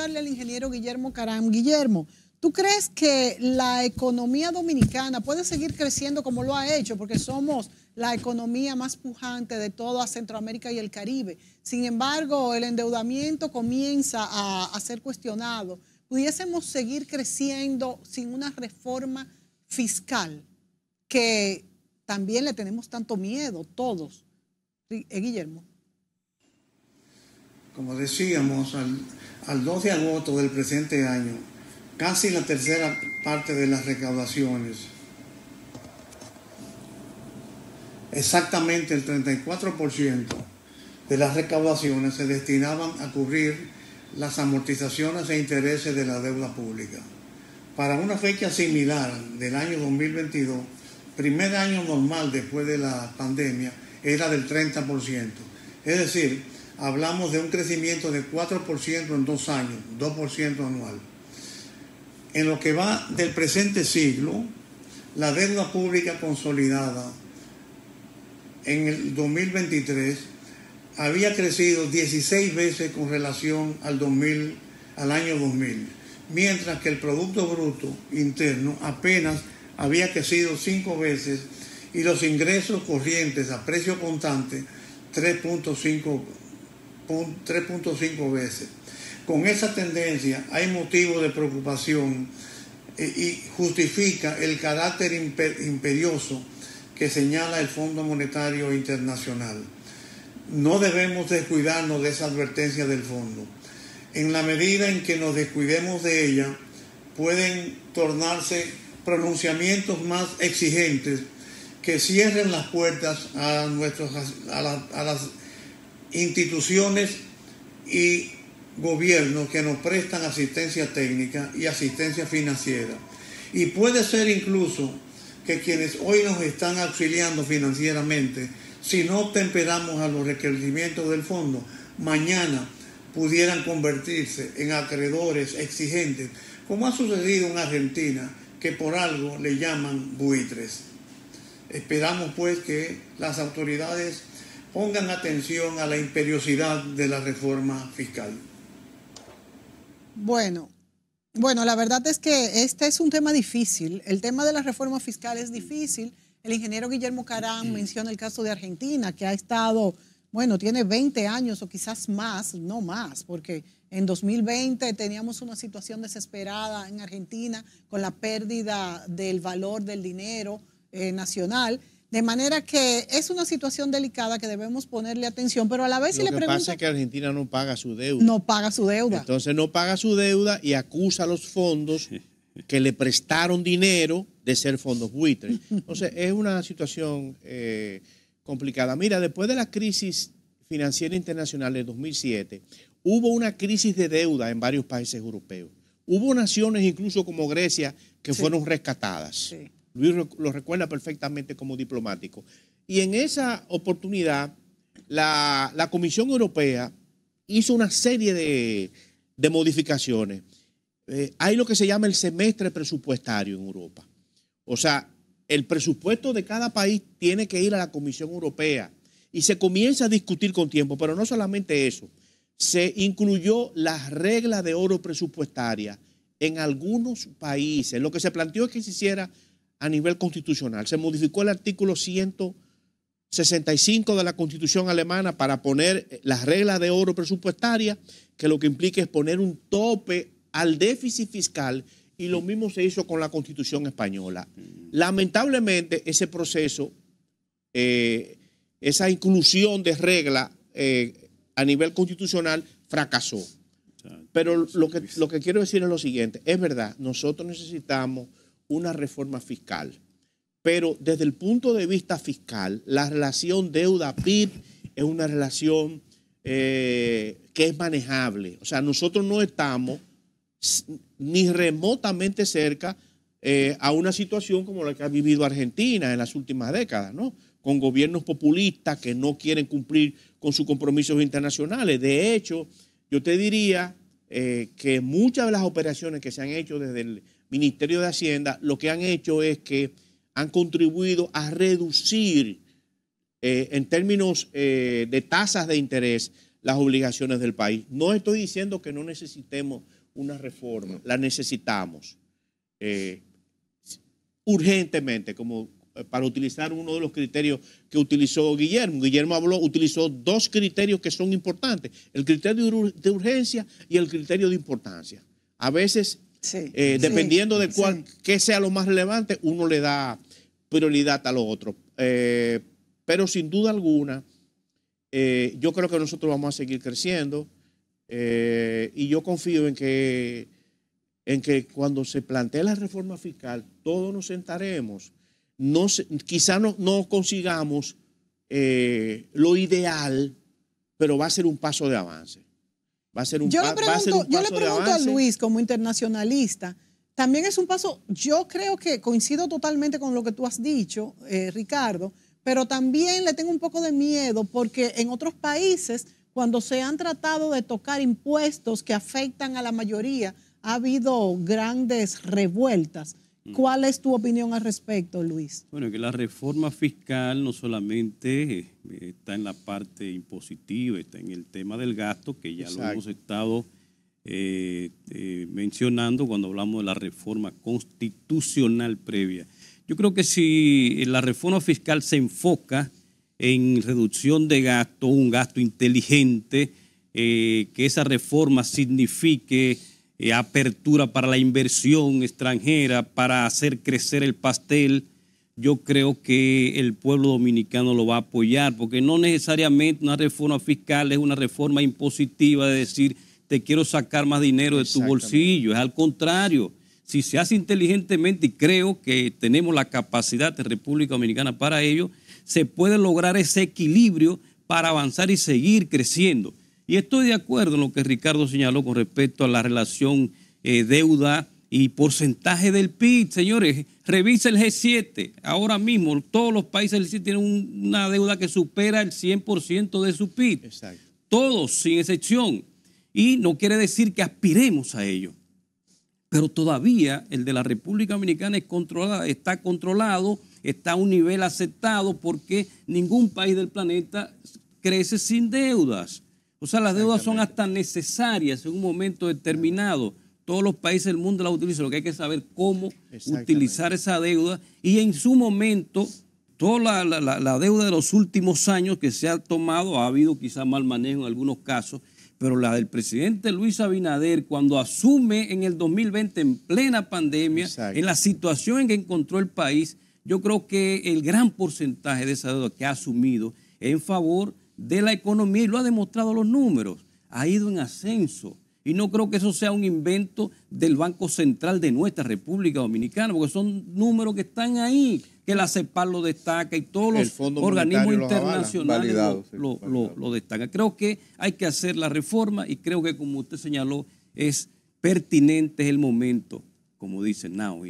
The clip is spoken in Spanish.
darle al ingeniero Guillermo Caram. Guillermo, ¿tú crees que la economía dominicana puede seguir creciendo como lo ha hecho? Porque somos la economía más pujante de toda Centroamérica y el Caribe. Sin embargo, el endeudamiento comienza a, a ser cuestionado. ¿Pudiésemos seguir creciendo sin una reforma fiscal que también le tenemos tanto miedo todos? Eh, Guillermo como decíamos, al, al 2 de agosto del presente año, casi la tercera parte de las recaudaciones. Exactamente el 34% de las recaudaciones se destinaban a cubrir las amortizaciones e intereses de la deuda pública. Para una fecha similar del año 2022, primer año normal después de la pandemia, era del 30%. Es decir, hablamos de un crecimiento de 4% en dos años, 2% anual. En lo que va del presente siglo, la deuda pública consolidada en el 2023 había crecido 16 veces con relación al, 2000, al año 2000, mientras que el Producto Bruto Interno apenas había crecido 5 veces y los ingresos corrientes a precio constante 3.5 3.5 veces. Con esa tendencia hay motivo de preocupación eh, y justifica el carácter imperioso que señala el Fondo Monetario Internacional. No debemos descuidarnos de esa advertencia del fondo. En la medida en que nos descuidemos de ella, pueden tornarse pronunciamientos más exigentes que cierren las puertas a, nuestros, a las instituciones y gobiernos que nos prestan asistencia técnica y asistencia financiera. Y puede ser incluso que quienes hoy nos están auxiliando financieramente, si no temperamos a los requerimientos del fondo, mañana pudieran convertirse en acreedores exigentes, como ha sucedido en Argentina, que por algo le llaman buitres. Esperamos pues que las autoridades pongan atención a la imperiosidad de la reforma fiscal. Bueno, bueno, la verdad es que este es un tema difícil. El tema de la reforma fiscal es difícil. El ingeniero Guillermo Carán mm. menciona el caso de Argentina, que ha estado, bueno, tiene 20 años o quizás más, no más, porque en 2020 teníamos una situación desesperada en Argentina con la pérdida del valor del dinero eh, nacional de manera que es una situación delicada que debemos ponerle atención, pero a la vez si le pregunto... Lo que pasa es que Argentina no paga su deuda. No paga su deuda. Entonces no paga su deuda y acusa a los fondos que le prestaron dinero de ser fondos buitres. Entonces es una situación eh, complicada. Mira, después de la crisis financiera internacional de 2007, hubo una crisis de deuda en varios países europeos. Hubo naciones incluso como Grecia que fueron rescatadas. Sí. Luis lo recuerda perfectamente como diplomático. Y en esa oportunidad, la, Comisión Europea hizo una serie de, modificaciones. Eh, hay lo que se llama el semestre presupuestario en Europa. O sea, el presupuesto de cada país tiene que ir a la Comisión Europea y se comienza a discutir con tiempo, pero no solamente eso. Se incluyó las reglas de oro presupuestaria en algunos países. Lo que se planteó es que se hiciera a nivel constitucional. Se modificó el artículo 165 de la Constitución alemana para poner eh, las reglas de oro presupuestaria, que lo que implica es poner un tope al déficit fiscal y lo mismo se hizo con la Constitución española. Lamentablemente ese proceso, eh, esa inclusión de reglas eh, a nivel constitucional fracasó. Pero lo lo que quiero decir es lo siguiente, es verdad, nosotros necesitamos una reforma fiscal. Pero desde el punto de vista fiscal, la relación deuda-PIB es una relación eh, que es manejable. O sea, nosotros no estamos ni remotamente cerca eh, a una situación como la que ha vivido Argentina en las últimas décadas, ¿no? Con gobiernos populistas que no quieren cumplir con sus compromisos internacionales. De hecho, yo te diría eh, que muchas de las operaciones que se han hecho desde el Ministerio de Hacienda, lo que han hecho es que han contribuido a reducir eh, en términos eh, de tasas de interés las obligaciones del país. No estoy diciendo que no necesitemos una reforma, la necesitamos eh, urgentemente, como para utilizar uno de los criterios que utilizó Guillermo. Guillermo habló, utilizó dos criterios que son importantes, el criterio de urgencia y el criterio de importancia. A veces eh, dependiendo de cuál, qué sea lo más relevante, uno le da prioridad a lo otro. Eh, pero sin duda alguna, eh, yo creo que nosotros vamos a seguir creciendo y yo confío en que, en que cuando se plantee la reforma fiscal, todos nos sentaremos. No, quizá no consigamos lo ideal, pero va a ser un paso de avance. Va a ser un, yo le pregunto, a Yo le pregunto a Luis como internacionalista. También es un paso, yo creo que coincido totalmente con lo que tú has dicho, eh, Ricardo, pero también le tengo un poco de miedo porque en otros países, cuando se han tratado de tocar impuestos que afectan a la mayoría, ha habido grandes revueltas. Mm. ¿Cuál es tu opinión al respecto, Luis? Bueno, que la reforma fiscal no solamente eh, está en la parte impositiva, está en el tema del gasto, que ya lo hemos estado eh, eh, mencionando cuando hablamos de la reforma constitucional previa. Yo creo que si la reforma fiscal se enfoca en reducción de gasto, un gasto inteligente, que esa reforma signifique eh, apertura para la inversión extranjera, para hacer crecer el pastel, yo creo que el pueblo dominicano lo va a apoyar, porque no necesariamente una reforma fiscal es una reforma impositiva de decir te quiero sacar más dinero de tu bolsillo, es al contrario. Si se hace inteligentemente, y creo que tenemos la capacidad de República Dominicana para ello, se puede lograr ese equilibrio para avanzar y seguir creciendo. Y estoy de acuerdo en lo que Ricardo señaló con respecto a la relación eh, deuda y porcentaje del PIB. Señores, revisa el G7. Ahora mismo todos los países del G7 tienen una deuda que supera el 100% de su PIB. Todos, sin excepción. Y no quiere decir que aspiremos a ello. Pero todavía el de la República Dominicana está controlado, está a un nivel aceptado porque ningún país del planeta crece sin deudas. O sea, las deudas son hasta necesarias en un momento determinado. Todos los países del mundo la utilizan, lo que hay que saber cómo utilizar esa deuda y en su momento toda la, deuda de los últimos años que se ha tomado, ha habido quizá mal manejo en algunos casos, pero la del presidente Luis Abinader cuando asume en el 2020 en plena pandemia, en la situación en que encontró el país, yo creo que el gran porcentaje de esa deuda que ha asumido en favor de la economía y lo ha demostrado los números. Ha ido en ascenso. Y no creo que eso sea un invento del Banco Central de nuestra República Dominicana, porque son números que están ahí, que la CEPAL lo destaca y todos los organismos internacionales lo, lo, destacan. Creo que hay que hacer la reforma y creo que, como usted señaló, es pertinente el momento, como dice Now.